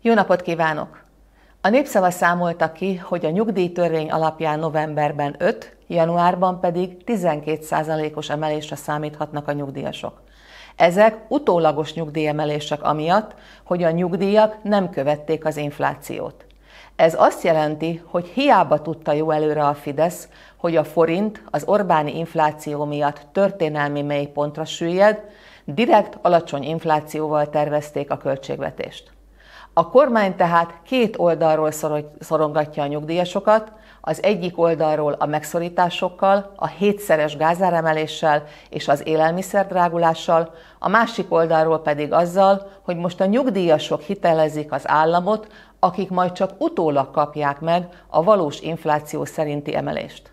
Jó napot kívánok! A népszava számolta ki, hogy a nyugdíjtörvény alapján novemberben 5, januárban pedig 12%-os emelésre számíthatnak a nyugdíjasok. Ezek utólagos nyugdíjemelések amiatt, hogy a nyugdíjak nem követték az inflációt. Ez azt jelenti, hogy hiába tudta jó előre a Fidesz, hogy a forint az Orbáni infláció miatt történelmi mélypontra süllyed, direkt alacsony inflációval tervezték a költségvetést. A kormány tehát két oldalról szorongatja a nyugdíjasokat, az egyik oldalról a megszorításokkal, a hétszeres gázáremeléssel és az élelmiszerdrágulással, a másik oldalról pedig azzal, hogy most a nyugdíjasok hitelezik az államot, akik majd csak utólag kapják meg a valós infláció szerinti emelést.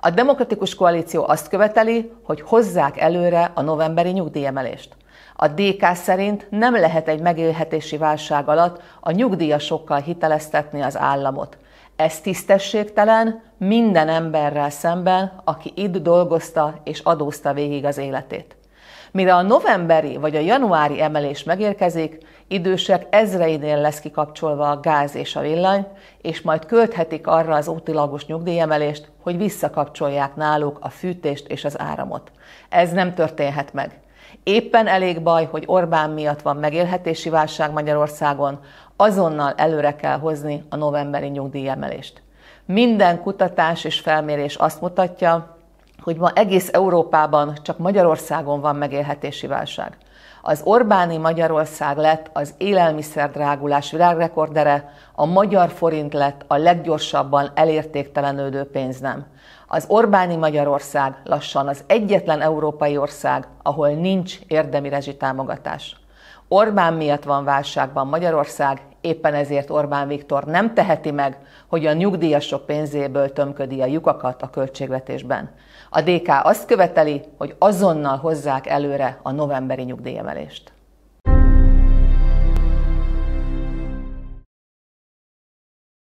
A Demokratikus Koalíció azt követeli, hogy hozzák előre a novemberi nyugdíjemelést. A DK szerint nem lehet egy megélhetési válság alatt a nyugdíjasokkal hiteleztetni az államot. Ez tisztességtelen minden emberrel szemben, aki itt dolgozta és adózta végig az életét. Mire a novemberi vagy a januári emelés megérkezik, idősek ezreinél lesz kikapcsolva a gáz és a villany, és majd költhetik arra az útilagos nyugdíjemelést, hogy visszakapcsolják náluk a fűtést és az áramot. Ez nem történhet meg. Éppen elég baj, hogy Orbán miatt van megélhetési válság Magyarországon, azonnal előre kell hozni a novemberi nyugdíjemelést. Minden kutatás és felmérés azt mutatja, hogy ma egész Európában csak Magyarországon van megélhetési válság. Az Orbáni Magyarország lett az élelmiszer drágulás világrekordere, a magyar forint lett a leggyorsabban elértéktelenődő pénznem. Az Orbáni Magyarország lassan az egyetlen európai ország, ahol nincs érdemi rezsitámogatás. Orbán miatt van válságban Magyarország, Éppen ezért Orbán Viktor nem teheti meg, hogy a nyugdíjasok pénzéből tömködi a lyukakat a költségvetésben. A DK azt követeli, hogy azonnal hozzák előre a novemberi nyugdíjemelést.